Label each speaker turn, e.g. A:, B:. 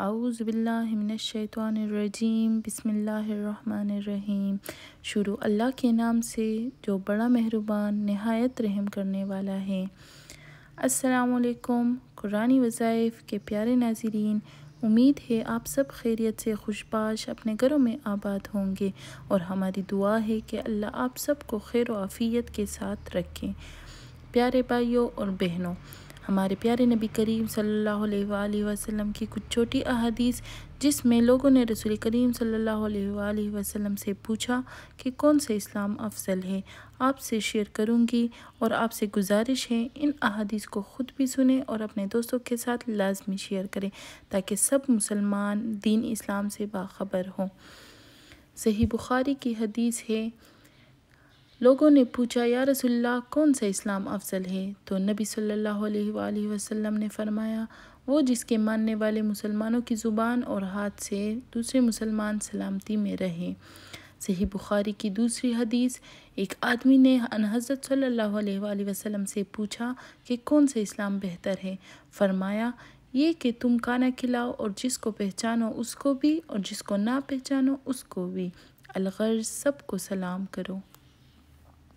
A: आउज़बिल्लिमिनशैतरजीम बसमीम शुरू अल्लाह के नाम से जो बड़ा मेहरबान नहायत रहम करने वाला है असलकुम कुरानी वज़ाइफ़ के प्यारे नाजरीन उम्मीद है आप सब खैरियत से खुशबाश अपने घरों में आबाद होंगे और हमारी दुआ है कि अल्लाह आप सबको खैर आफ़ियत के साथ रखें प्यारे भाइयों और बहनों हमारे प्यारे नबी करीम सल्लल्लाहु अलैहि वसल्लम की कुछ छोटी अहादीस जिसमें लोगों ने रसूल करीम सल्लल्लाहु अलैहि वसल्लम से पूछा कि कौन सा इस्लाम अफजल है आपसे शेयर करूंगी और आपसे गुजारिश है इन अहदीस को ख़ुद भी सुने और अपने दोस्तों के साथ लाजमी शेयर करें ताकि सब मुसलमान दीन इस्लाम से बाखबर हों सही बुखारी की हदीस है लोगों ने पूछा या रसुल्ला कौन सा इस्लाम अफजल है तो नबी सल्लल्लाहु अलैहि वसल्लम ने फरमाया वो जिसके मानने वाले मुसलमानों की ज़ुबान और हाथ से दूसरे मुसलमान सलामती में रहें सही बुखारी की दूसरी हदीस एक आदमी ने हज़रत सल्लल्लाहु अलैहि वसल्लम से पूछा कि कौन सा इस्लाम बेहतर है फरमाया ये कि तुम खाना खिलाओ और जिसको पहचानो उसको भी और जिसको ना पहचानो उसको भी अलगर सबको सलाम करो